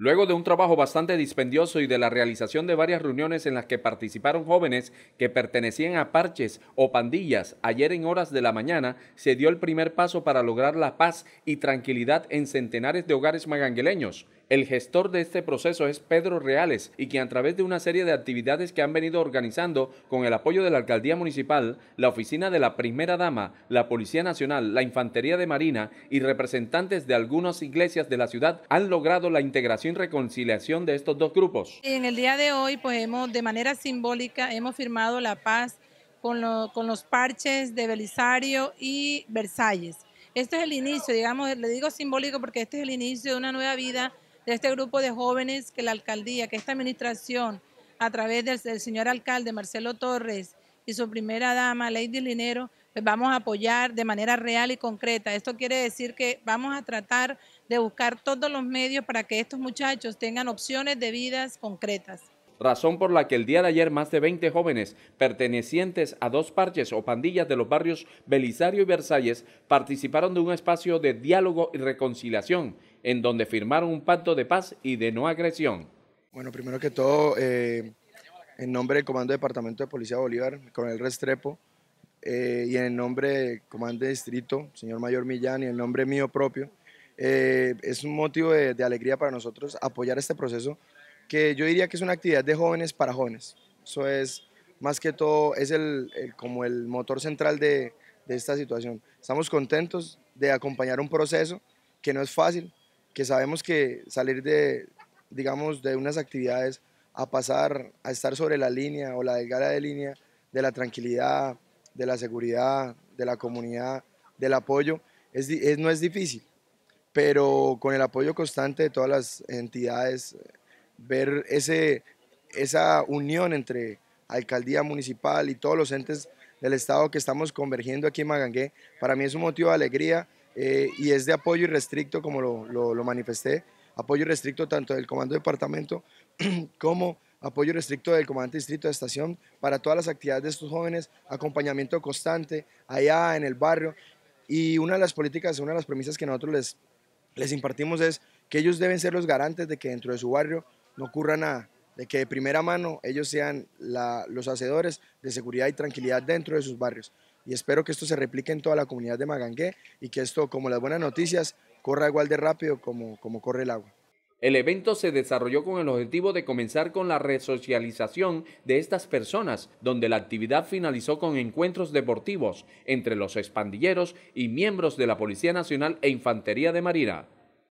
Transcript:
Luego de un trabajo bastante dispendioso y de la realización de varias reuniones en las que participaron jóvenes que pertenecían a parches o pandillas, ayer en horas de la mañana se dio el primer paso para lograr la paz y tranquilidad en centenares de hogares magangueleños. El gestor de este proceso es Pedro Reales y quien a través de una serie de actividades que han venido organizando con el apoyo de la Alcaldía Municipal, la Oficina de la Primera Dama, la Policía Nacional, la Infantería de Marina y representantes de algunas iglesias de la ciudad han logrado la integración y reconciliación de estos dos grupos. En el día de hoy, pues hemos, de manera simbólica, hemos firmado la paz con, con los parches de Belisario y Versalles. Esto es el inicio, digamos, le digo simbólico porque este es el inicio de una nueva vida de este grupo de jóvenes que la alcaldía, que esta administración, a través del, señor alcalde Marcelo Torres y su primera dama, Lady Linero, pues vamos a apoyar de manera real y concreta. Esto quiere decir que vamos a tratar de buscar todos los medios para que estos muchachos tengan opciones de vidas concretas razón por la que el día de ayer más de 20 jóvenes pertenecientes a dos parches o pandillas de los barrios Belisario y Versalles participaron de un espacio de diálogo y reconciliación en donde firmaron un pacto de paz y de no agresión. Bueno, primero que todo, eh, en nombre del Comando Departamento de Policía Bolívar Bolívar, Coronel Restrepo, eh, y en el nombre del Comando de Distrito, señor Mayor Millán, y en nombre mío propio, eh, es un motivo de, alegría para nosotros apoyar este proceso, que yo diría que es una actividad de jóvenes para jóvenes. Eso es, más que todo, es el, como el motor central de esta situación. Estamos contentos de acompañar un proceso que no es fácil, que sabemos que salir de, digamos, de unas actividades a pasar a estar sobre la línea o la delgada de línea de la tranquilidad, de la seguridad, de la comunidad, del apoyo, es, no es difícil, pero con el apoyo constante de todas las entidades, ver ese, esa unión entre alcaldía municipal y todos los entes del Estado que estamos convergiendo aquí en Magangué, para mí es un motivo de alegría eh, y es de apoyo irrestricto, como lo, manifesté, apoyo irrestricto tanto del comando departamento como apoyo restricto del comandante distrito de estación para todas las actividades de estos jóvenes, acompañamiento constante allá en el barrio. Y una de las políticas, una de las premisas que nosotros les, les impartimos es que ellos deben ser los garantes de que dentro de su barrio no ocurra nada, de que de primera mano ellos sean los hacedores de seguridad y tranquilidad dentro de sus barrios y espero que esto se replique en toda la comunidad de Magangué y que esto, como las buenas noticias, corra igual de rápido como, como corre el agua. El evento se desarrolló con el objetivo de comenzar con la resocialización de estas personas, donde la actividad finalizó con encuentros deportivos entre los expandilleros y miembros de la Policía Nacional e Infantería de Marina.